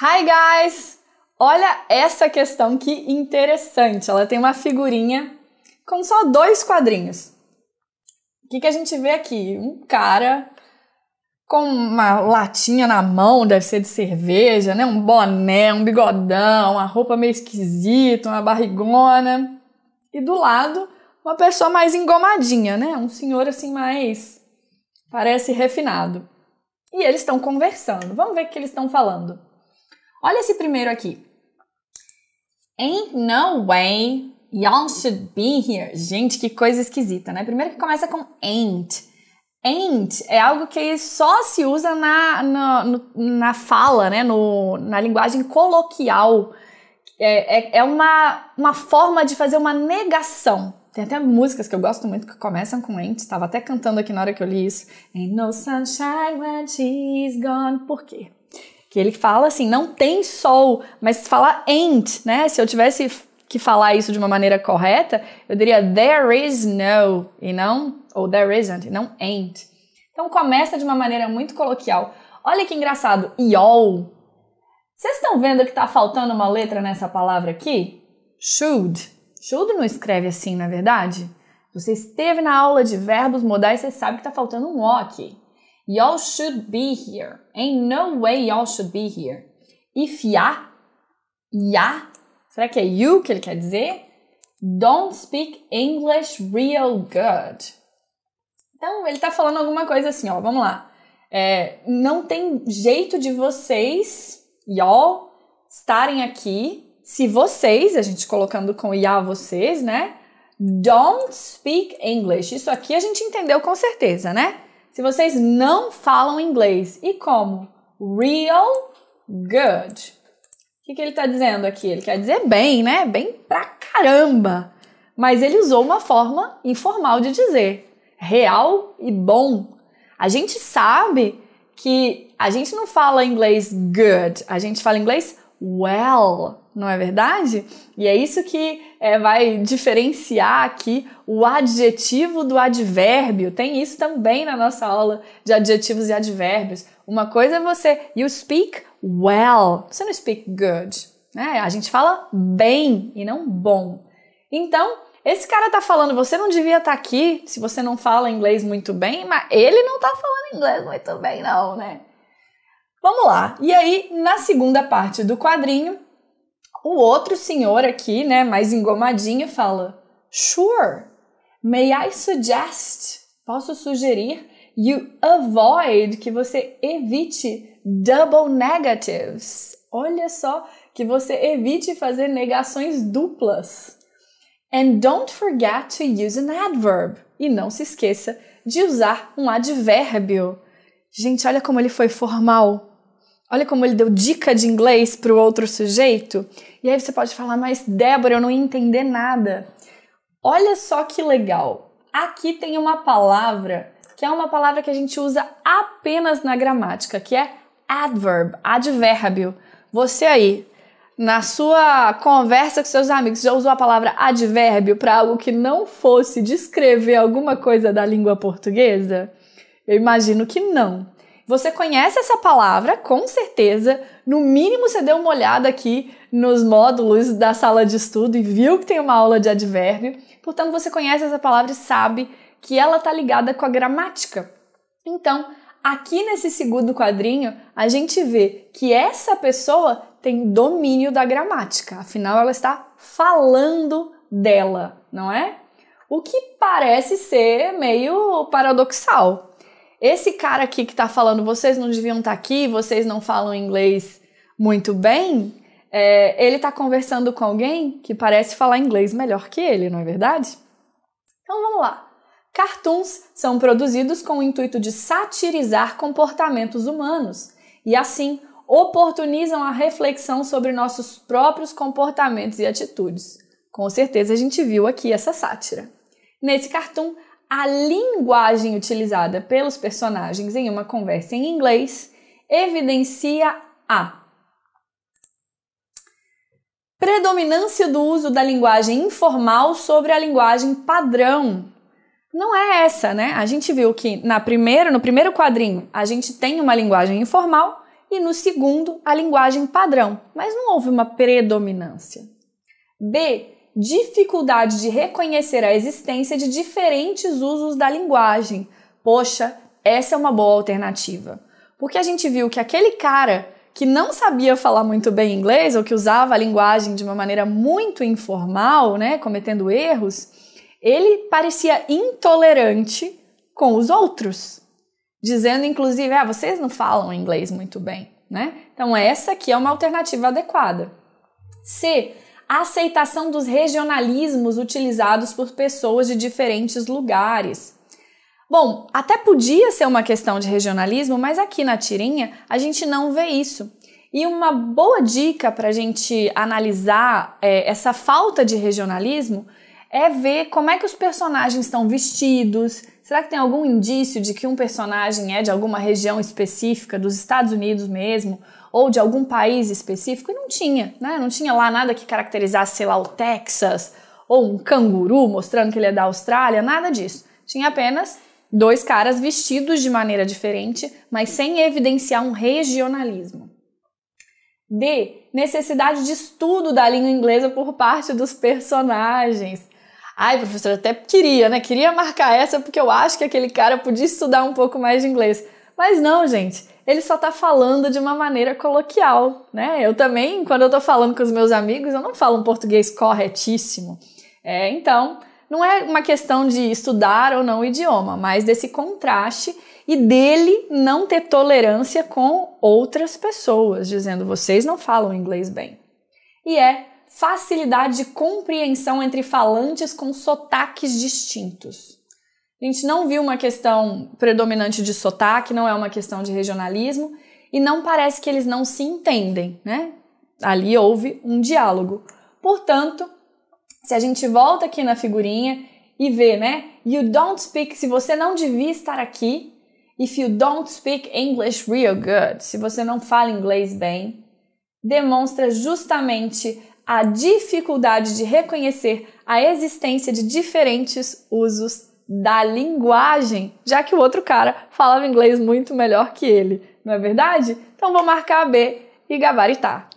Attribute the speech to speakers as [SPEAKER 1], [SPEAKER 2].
[SPEAKER 1] Hi guys! Olha essa questão que interessante. Ela tem uma figurinha com só dois quadrinhos. O que, que a gente vê aqui? Um cara com uma latinha na mão, deve ser de cerveja, né? Um boné, um bigodão, uma roupa meio esquisita, uma barrigona. E do lado, uma pessoa mais engomadinha, né? Um senhor assim mais parece refinado. E eles estão conversando. Vamos ver o que eles estão falando. Olha esse primeiro aqui. Ain't no way y'all should be here. Gente, que coisa esquisita, né? Primeiro que começa com ain't. Ain't é algo que só se usa na, na, na fala, né? No, na linguagem coloquial. É, é, é, uma, uma forma de fazer uma negação. Tem até músicas que eu gosto muito que começam com ain't. Estava até cantando aqui na hora que eu li isso. Ain't no sunshine when she's gone. Por quê? que ele fala assim, não tem sol, mas fala ain't, né? Se eu tivesse que falar isso de uma maneira correta, eu diria there is no e não ou there isn't, e não ain't. Então começa de uma maneira muito coloquial. Olha que engraçado, y'all. Vocês estão vendo que está faltando uma letra nessa palavra aqui? Should. Should não escreve assim, na é verdade? Você esteve na aula de verbos modais, você sabe que está faltando um O aqui. Y'all should be here. Ain't no way y'all should be here. If ya, ya, será que é you que ele quer dizer? Don't speak English real good. Então, ele tá falando alguma coisa assim, ó, vamos lá. É, não tem jeito de vocês, y'all, estarem aqui se vocês, a gente colocando com ya vocês, né? Don't speak English. Isso aqui a gente entendeu com certeza, né? se vocês não falam inglês. E como? Real good. O que, que ele está dizendo aqui? Ele quer dizer bem, né? Bem pra caramba. Mas ele usou uma forma informal de dizer real e bom. A gente sabe que a gente não fala inglês good, a gente fala inglês well, não é verdade? E é isso que é, vai diferenciar aqui o adjetivo do advérbio. Tem isso também na nossa aula de adjetivos e advérbios. Uma coisa é você, you speak well, você não speak good. Né? A gente fala bem e não bom. Então, esse cara tá falando, você não devia estar tá aqui se você não fala inglês muito bem, mas ele não tá falando inglês muito bem, não, né? Vamos lá. E aí, na segunda parte do quadrinho, o outro senhor aqui, né, mais engomadinho, fala: Sure, may I suggest? Posso sugerir you avoid, que você evite double negatives. Olha só, que você evite fazer negações duplas. And don't forget to use an adverb. E não se esqueça de usar um advérbio. Gente, olha como ele foi formal. Olha como ele deu dica de inglês para o outro sujeito. E aí você pode falar, mas Débora, eu não ia entender nada. Olha só que legal. Aqui tem uma palavra que é uma palavra que a gente usa apenas na gramática, que é adverb, advérbio. Você aí, na sua conversa com seus amigos, já usou a palavra advérbio para algo que não fosse descrever alguma coisa da língua portuguesa? Eu imagino que não. Você conhece essa palavra, com certeza. No mínimo, você deu uma olhada aqui nos módulos da sala de estudo e viu que tem uma aula de advérbio. Portanto, você conhece essa palavra e sabe que ela está ligada com a gramática. Então, aqui nesse segundo quadrinho, a gente vê que essa pessoa tem domínio da gramática. Afinal, ela está falando dela, não é? O que parece ser meio paradoxal, esse cara aqui que está falando, vocês não deviam estar tá aqui, vocês não falam inglês muito bem, é, ele está conversando com alguém que parece falar inglês melhor que ele, não é verdade? Então vamos lá. Cartoons são produzidos com o intuito de satirizar comportamentos humanos e assim oportunizam a reflexão sobre nossos próprios comportamentos e atitudes. Com certeza a gente viu aqui essa sátira. Nesse cartoon, a linguagem utilizada pelos personagens em uma conversa em inglês evidencia a predominância do uso da linguagem informal sobre a linguagem padrão. Não é essa, né? A gente viu que na primeira, no primeiro quadrinho a gente tem uma linguagem informal e no segundo a linguagem padrão, mas não houve uma predominância. B dificuldade de reconhecer a existência de diferentes usos da linguagem. Poxa, essa é uma boa alternativa. Porque a gente viu que aquele cara que não sabia falar muito bem inglês ou que usava a linguagem de uma maneira muito informal, né, cometendo erros, ele parecia intolerante com os outros, dizendo inclusive, ah, vocês não falam inglês muito bem, né? Então essa aqui é uma alternativa adequada. C a aceitação dos regionalismos utilizados por pessoas de diferentes lugares. Bom, até podia ser uma questão de regionalismo, mas aqui na tirinha a gente não vê isso. E uma boa dica para a gente analisar é, essa falta de regionalismo é ver como é que os personagens estão vestidos, Será que tem algum indício de que um personagem é de alguma região específica, dos Estados Unidos mesmo, ou de algum país específico? E não tinha, né? Não tinha lá nada que caracterizasse, sei lá, o Texas, ou um canguru mostrando que ele é da Austrália, nada disso. Tinha apenas dois caras vestidos de maneira diferente, mas sem evidenciar um regionalismo. D. Necessidade de estudo da língua inglesa por parte dos personagens. Ai, professora, até queria, né? Queria marcar essa porque eu acho que aquele cara podia estudar um pouco mais de inglês. Mas não, gente, ele só tá falando de uma maneira coloquial, né? Eu também, quando eu tô falando com os meus amigos, eu não falo um português corretíssimo. É, então, não é uma questão de estudar ou não o idioma, mas desse contraste e dele não ter tolerância com outras pessoas, dizendo vocês não falam inglês bem. E é facilidade de compreensão entre falantes com sotaques distintos. A gente não viu uma questão predominante de sotaque, não é uma questão de regionalismo, e não parece que eles não se entendem, né? Ali houve um diálogo. Portanto, se a gente volta aqui na figurinha e vê, né? You don't speak, se você não devia estar aqui. If you don't speak English real good, se você não fala inglês bem, demonstra justamente a dificuldade de reconhecer a existência de diferentes usos da linguagem, já que o outro cara falava inglês muito melhor que ele, não é verdade? Então vou marcar a B e gabaritar.